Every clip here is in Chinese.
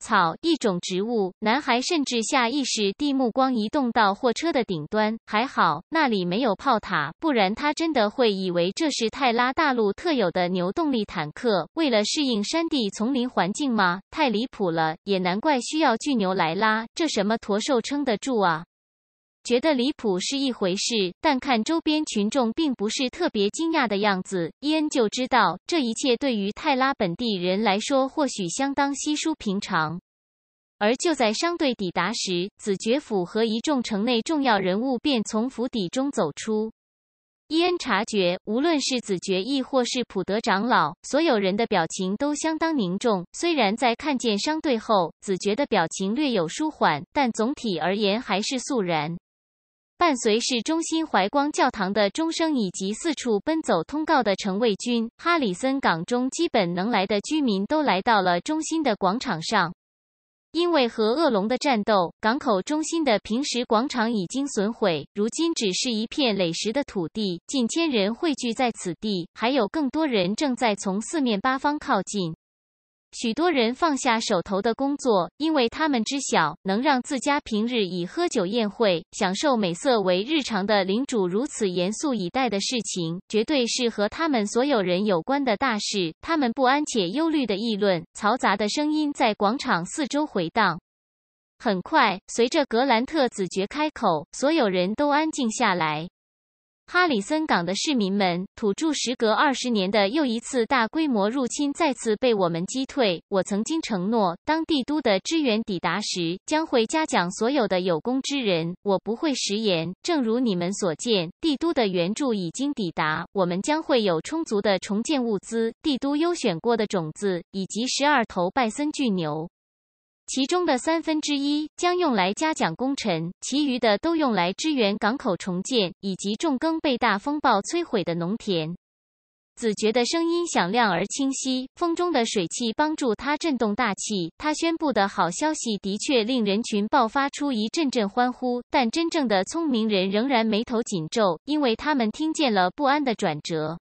草，一种植物。男孩甚至下意识地目光移动到货车的顶端，还好那里没有炮塔，不然他真的会以为这是泰拉大陆特有的牛动力坦克，为了适应山地丛林环境吗？太离谱了，也难怪需要巨牛来拉，这什么驼兽撑得住啊？觉得离谱是一回事，但看周边群众并不是特别惊讶的样子，伊恩就知道这一切对于泰拉本地人来说或许相当稀疏平常。而就在商队抵达时，子爵府和一众城内重要人物便从府邸中走出。伊恩察觉，无论是子爵亦或是普德长老，所有人的表情都相当凝重。虽然在看见商队后，子爵的表情略有舒缓，但总体而言还是肃然。伴随市中心怀光教堂的钟声，以及四处奔走通告的城卫军。哈里森港中基本能来的居民都来到了中心的广场上。因为和恶龙的战斗，港口中心的平时广场已经损毁，如今只是一片垒石的土地。近千人汇聚在此地，还有更多人正在从四面八方靠近。许多人放下手头的工作，因为他们知晓能让自家平日以喝酒宴会、享受美色为日常的领主如此严肃以待的事情，绝对是和他们所有人有关的大事。他们不安且忧虑的议论，嘈杂的声音在广场四周回荡。很快，随着格兰特子爵开口，所有人都安静下来。哈里森港的市民们，土著时隔二十年的又一次大规模入侵再次被我们击退。我曾经承诺，当地都的支援抵达时，将会嘉奖所有的有功之人，我不会食言。正如你们所见，帝都的援助已经抵达，我们将会有充足的重建物资，帝都优选过的种子以及十二头拜森巨牛。其中的三分之一将用来嘉奖功臣，其余的都用来支援港口重建以及重耕被大风暴摧毁的农田。子爵的声音响亮而清晰，风中的水汽帮助他震动大气。他宣布的好消息的确令人群爆发出一阵阵欢呼，但真正的聪明人仍然眉头紧皱，因为他们听见了不安的转折。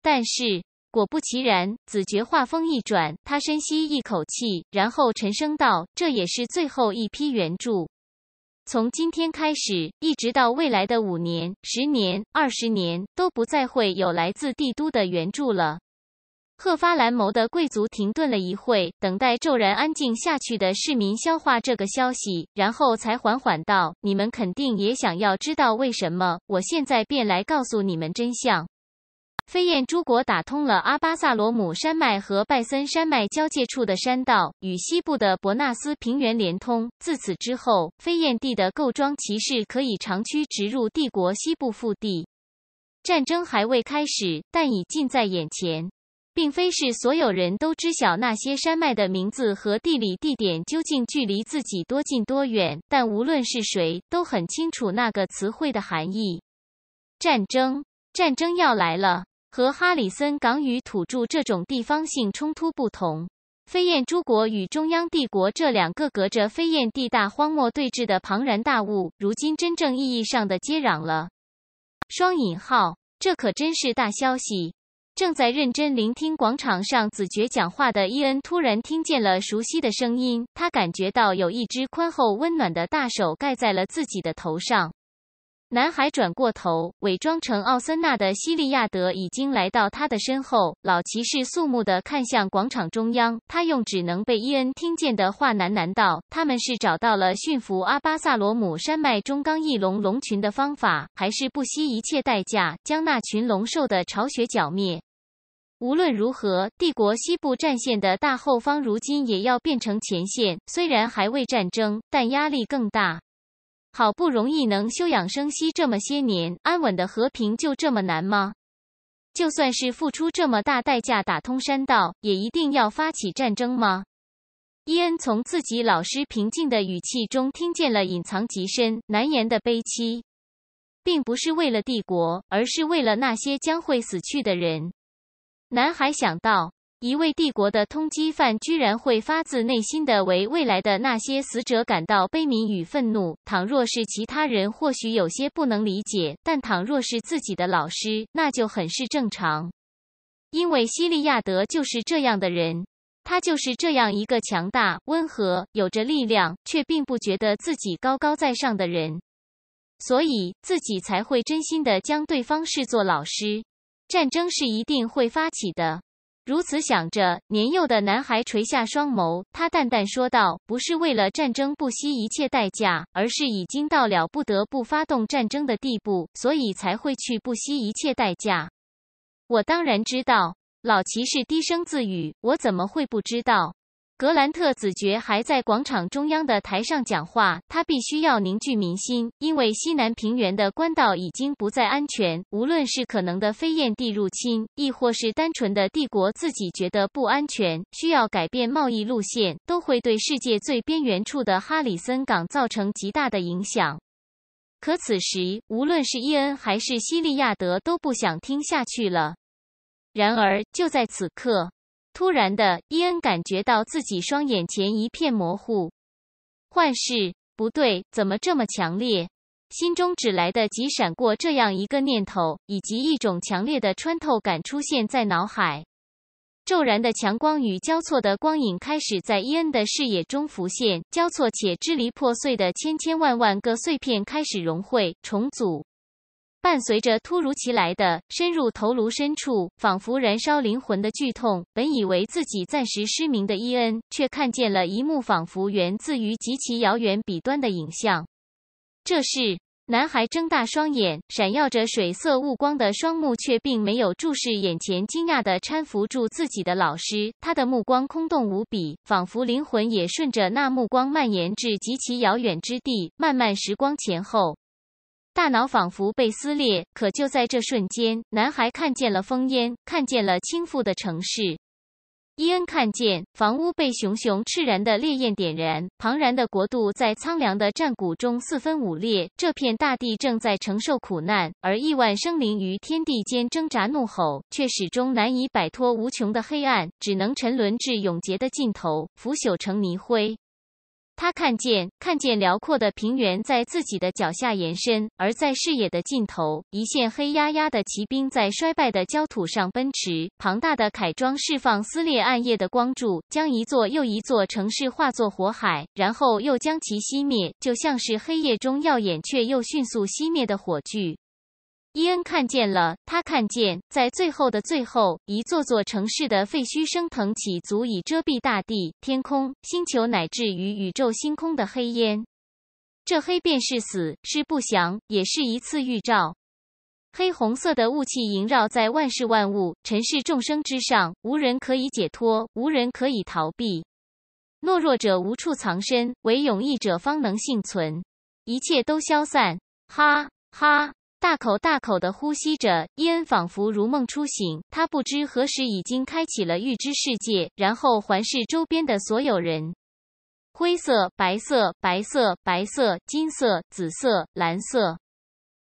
但是。果不其然，子爵话锋一转，他深吸一口气，然后沉声道：“这也是最后一批援助。从今天开始，一直到未来的五年、十年、二十年，都不再会有来自帝都的援助了。”赫发蓝谋的贵族停顿了一会，等待骤然安静下去的市民消化这个消息，然后才缓缓道：“你们肯定也想要知道为什么？我现在便来告诉你们真相。”飞燕诸国打通了阿巴萨罗姆山脉和拜森山脉交界处的山道，与西部的伯纳斯平原连通。自此之后，飞燕地的构装骑士可以长驱直入帝国西部腹地。战争还未开始，但已近在眼前。并非是所有人都知晓那些山脉的名字和地理地点究竟距离自己多近多远，但无论是谁，都很清楚那个词汇的含义。战争，战争要来了。和哈里森港与土著这种地方性冲突不同，飞燕诸国与中央帝国这两个隔着飞燕地大荒漠对峙的庞然大物，如今真正意义上的接壤了。双引号，这可真是大消息！正在认真聆听广场上子爵讲话的伊恩，突然听见了熟悉的声音，他感觉到有一只宽厚温暖的大手盖在了自己的头上。男孩转过头，伪装成奥森纳的西利亚德已经来到他的身后。老骑士肃穆地看向广场中央，他用只能被伊恩听见的话喃喃道：“他们是找到了驯服阿巴萨罗姆山脉中刚翼龙龙群的方法，还是不惜一切代价将那群龙兽的巢穴剿灭？无论如何，帝国西部战线的大后方如今也要变成前线。虽然还未战争，但压力更大。”好不容易能休养生息这么些年，安稳的和平就这么难吗？就算是付出这么大代价打通山道，也一定要发起战争吗？伊恩从自己老师平静的语气中听见了隐藏极深、难言的悲戚，并不是为了帝国，而是为了那些将会死去的人。男孩想到。一位帝国的通缉犯居然会发自内心的为未来的那些死者感到悲悯与愤怒。倘若是其他人，或许有些不能理解；但倘若是自己的老师，那就很是正常。因为西利亚德就是这样的人，他就是这样一个强大、温和、有着力量却并不觉得自己高高在上的人，所以自己才会真心的将对方视作老师。战争是一定会发起的。如此想着，年幼的男孩垂下双眸，他淡淡说道：“不是为了战争不惜一切代价，而是已经到了不得不发动战争的地步，所以才会去不惜一切代价。”我当然知道，老骑士低声自语：“我怎么会不知道？”格兰特子爵还在广场中央的台上讲话，他必须要凝聚民心，因为西南平原的官道已经不再安全。无论是可能的飞燕地入侵，亦或是单纯的帝国自己觉得不安全，需要改变贸易路线，都会对世界最边缘处的哈里森港造成极大的影响。可此时，无论是伊恩还是西利亚德都不想听下去了。然而，就在此刻。突然的，伊恩感觉到自己双眼前一片模糊，幻视不对，怎么这么强烈？心中只来的及闪过这样一个念头，以及一种强烈的穿透感出现在脑海。骤然的强光与交错的光影开始在伊恩的视野中浮现，交错且支离破碎的千千万万个碎片开始融汇重组。伴随着突如其来的深入头颅深处，仿佛燃烧灵魂的剧痛，本以为自己暂时失明的伊恩，却看见了一幕仿佛源自于极其遥远彼端的影像。这是男孩睁大双眼，闪耀着水色雾光的双目，却并没有注视眼前，惊讶地搀扶住自己的老师。他的目光空洞无比，仿佛灵魂也顺着那目光蔓延至极其遥远之地。漫漫时光前后。大脑仿佛被撕裂，可就在这瞬间，男孩看见了烽烟，看见了倾覆的城市。伊恩看见房屋被熊熊炽燃的烈焰点燃，庞然的国度在苍凉的战鼓中四分五裂。这片大地正在承受苦难，而亿万生灵于天地间挣扎怒吼，却始终难以摆脱无穷的黑暗，只能沉沦至永劫的尽头，腐朽成泥灰。他看见，看见辽阔的平原在自己的脚下延伸，而在视野的尽头，一线黑压压的骑兵在衰败的焦土上奔驰。庞大的铠装释放撕裂暗夜的光柱，将一座又一座城市化作火海，然后又将其熄灭，就像是黑夜中耀眼却又迅速熄灭的火炬。伊恩看见了，他看见，在最后的最后，一座座城市的废墟升腾起足以遮蔽大地、天空、星球，乃至于宇宙星空的黑烟。这黑便是死，是不祥，也是一次预兆。黑红色的雾气萦绕在万事万物、尘世众生之上，无人可以解脱，无人可以逃避。懦弱者无处藏身，唯勇毅者方能幸存。一切都消散，哈哈。大口大口的呼吸着，伊恩仿佛如梦初醒。他不知何时已经开启了预知世界，然后环视周边的所有人：灰色、白色、白色、白色、金色、紫色、蓝色。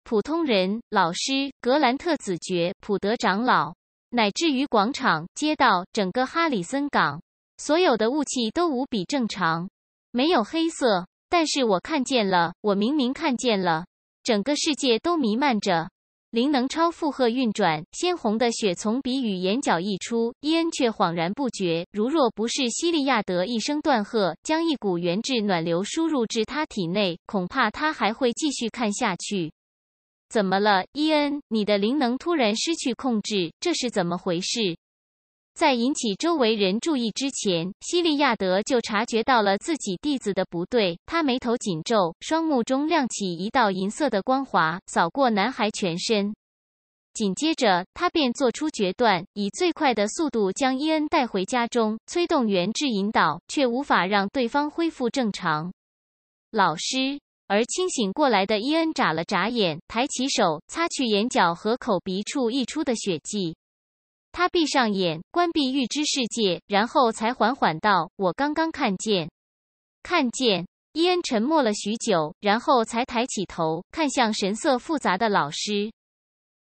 普通人、老师、格兰特子爵、普德长老，乃至于广场、街道、整个哈里森港，所有的雾气都无比正常，没有黑色。但是我看见了，我明明看见了。整个世界都弥漫着灵能超负荷运转，鲜红的血从鼻与眼角溢出，伊恩却恍然不觉。如若不是西利亚德一声断喝，将一股原质暖流输入至他体内，恐怕他还会继续看下去。怎么了，伊恩？你的灵能突然失去控制，这是怎么回事？在引起周围人注意之前，西利亚德就察觉到了自己弟子的不对。他眉头紧皱，双目中亮起一道银色的光华，扫过男孩全身。紧接着，他便做出决断，以最快的速度将伊恩带回家中，催动源质引导，却无法让对方恢复正常。老师，而清醒过来的伊恩眨了眨眼，抬起手擦去眼角和口鼻处溢出的血迹。他闭上眼，关闭预知世界，然后才缓缓道：“我刚刚看见，看见。”伊恩沉默了许久，然后才抬起头，看向神色复杂的老师。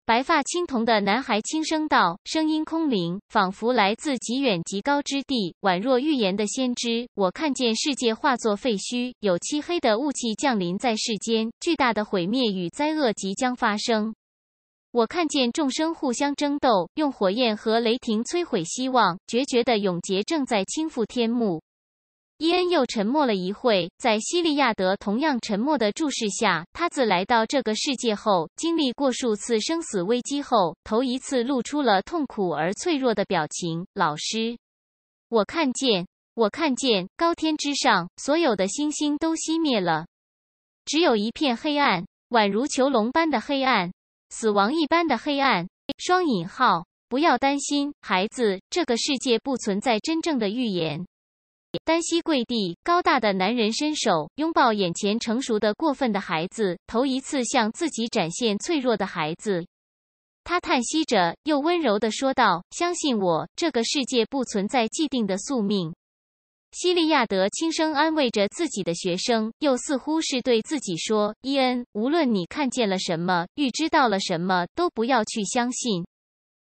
白发青瞳的男孩轻声道，声音空灵，仿佛来自极远极高之地，宛若预言的先知：“我看见世界化作废墟，有漆黑的雾气降临在世间，巨大的毁灭与灾厄即将发生。”我看见众生互相争斗，用火焰和雷霆摧毁希望。决绝的永劫正在倾覆天幕。伊恩又沉默了一会，在西利亚德同样沉默的注视下，他自来到这个世界后，经历过数次生死危机后，头一次露出了痛苦而脆弱的表情。老师，我看见，我看见高天之上所有的星星都熄灭了，只有一片黑暗，宛如囚笼般的黑暗。死亡一般的黑暗。双引号，不要担心，孩子，这个世界不存在真正的预言。单膝跪地，高大的男人伸手拥抱眼前成熟的过分的孩子，头一次向自己展现脆弱的孩子。他叹息着，又温柔地说道：“相信我，这个世界不存在既定的宿命。”西利亚德轻声安慰着自己的学生，又似乎是对自己说：“伊恩，无论你看见了什么，预知道了什么，都不要去相信。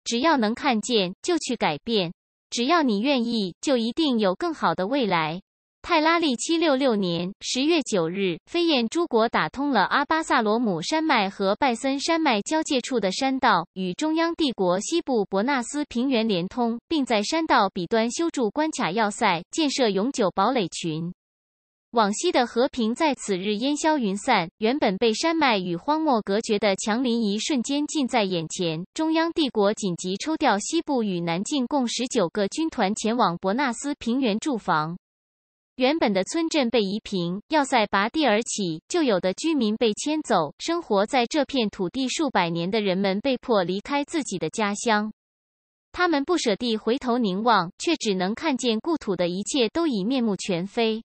只要能看见，就去改变。只要你愿意，就一定有更好的未来。”泰拉利七六六年十月九日，飞燕诸国打通了阿巴萨罗姆山脉和拜森山脉交界处的山道，与中央帝国西部伯纳斯平原连通，并在山道彼端修筑关卡要塞，建设永久堡垒群。往西的和平在此日烟消云散，原本被山脉与荒漠隔绝的强林一瞬间近在眼前。中央帝国紧急抽调西部与南境共十九个军团前往伯纳斯平原驻防。原本的村镇被夷平，要塞拔地而起，旧有的居民被迁走，生活在这片土地数百年的人们被迫离开自己的家乡。他们不舍地回头凝望，却只能看见故土的一切都已面目全非。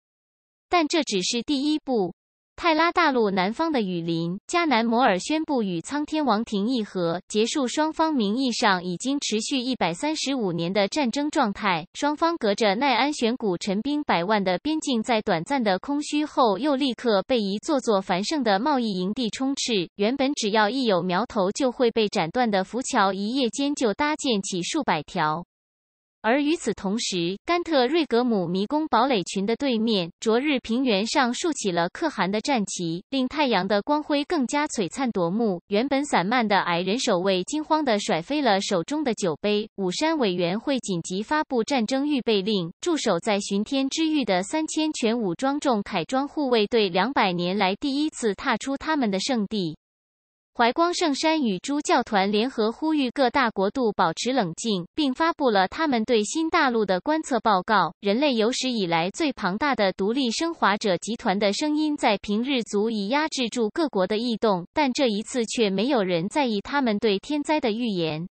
但这只是第一步。泰拉大陆南方的雨林，加南摩尔宣布与苍天王庭议和，结束双方名义上已经持续一百三十五年的战争状态。双方隔着奈安悬谷陈兵百万的边境，在短暂的空虚后，又立刻被一座座繁盛的贸易营地充斥。原本只要一有苗头就会被斩断的浮桥，一夜间就搭建起数百条。而与此同时，甘特瑞格姆迷宫堡垒群的对面，灼日平原上竖起了可汗的战旗，令太阳的光辉更加璀璨夺目。原本散漫的矮人守卫惊慌地甩飞了手中的酒杯。五山委员会紧急发布战争预备令，驻守在巡天之域的三千全武装重铠装护卫队，两百年来第一次踏出他们的圣地。怀光圣山与诸教团联合呼吁各大国度保持冷静，并发布了他们对新大陆的观测报告。人类有史以来最庞大的独立升华者集团的声音，在平日足以压制住各国的异动，但这一次却没有人在意他们对天灾的预言。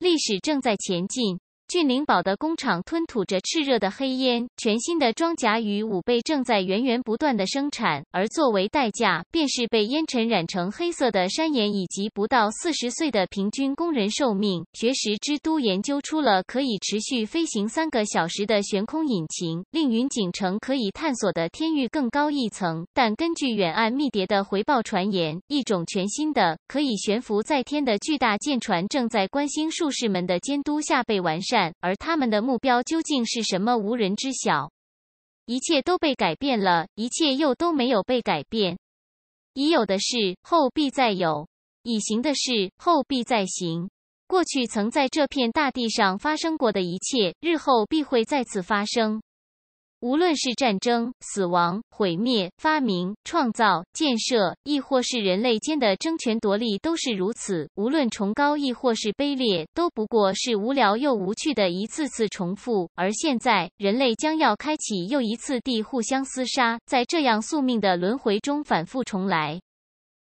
历史正在前进。俊灵堡的工厂吞吐着炽热的黑烟，全新的装甲与武备正在源源不断的生产，而作为代价，便是被烟尘染成黑色的山岩以及不到四十岁的平均工人寿命。学识之都研究出了可以持续飞行三个小时的悬空引擎，令云锦城可以探索的天域更高一层。但根据远岸密谍的回报传言，一种全新的可以悬浮在天的巨大舰船正在关星术士们的监督下被完善。而他们的目标究竟是什么，无人知晓。一切都被改变了，一切又都没有被改变。已有的事，后必再有；已行的事，后必再行。过去曾在这片大地上发生过的一切，日后必会再次发生。无论是战争、死亡、毁灭、发明、创造、建设，亦或是人类间的争权夺利，都是如此。无论崇高亦或是卑劣，都不过是无聊又无趣的一次次重复。而现在，人类将要开启又一次地互相厮杀，在这样宿命的轮回中反复重来。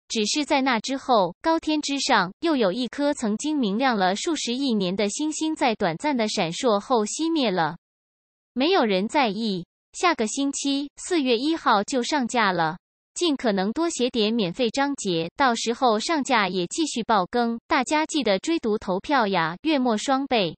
只是在那之后，高天之上又有一颗曾经明亮了数十亿年的星星，在短暂的闪烁后熄灭了。没有人在意，下个星期四月一号就上架了。尽可能多写点免费章节，到时候上架也继续爆更。大家记得追读投票呀，月末双倍。